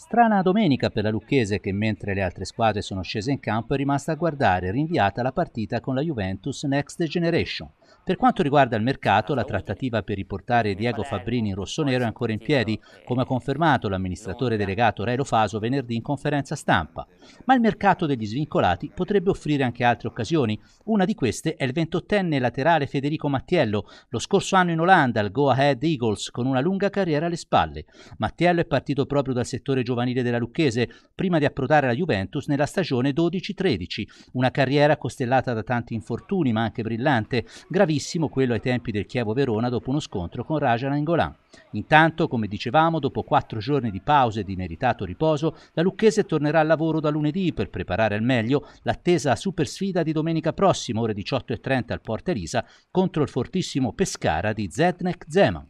Strana domenica per la Lucchese che mentre le altre squadre sono scese in campo è rimasta a guardare rinviata la partita con la Juventus Next Generation. Per quanto riguarda il mercato, la trattativa per riportare Diego Fabbrini in rossonero è ancora in piedi, come ha confermato l'amministratore delegato Relo Faso venerdì in conferenza stampa. Ma il mercato degli svincolati potrebbe offrire anche altre occasioni. Una di queste è il ventottenne laterale Federico Mattiello, lo scorso anno in Olanda al Go Ahead Eagles con una lunga carriera alle spalle. Mattiello è partito proprio dal settore giovanile della Lucchese, prima di approdare alla Juventus nella stagione 12-13, una carriera costellata da tanti infortuni ma anche brillante, gravissimo quello ai tempi del Chievo-Verona dopo uno scontro con Raja Nangolan. Intanto, come dicevamo, dopo quattro giorni di pausa e di meritato riposo, la Lucchese tornerà al lavoro da lunedì per preparare al meglio l'attesa super sfida di domenica prossima, ore 18.30 al Porta Elisa, contro il fortissimo Pescara di Zednek Zeman.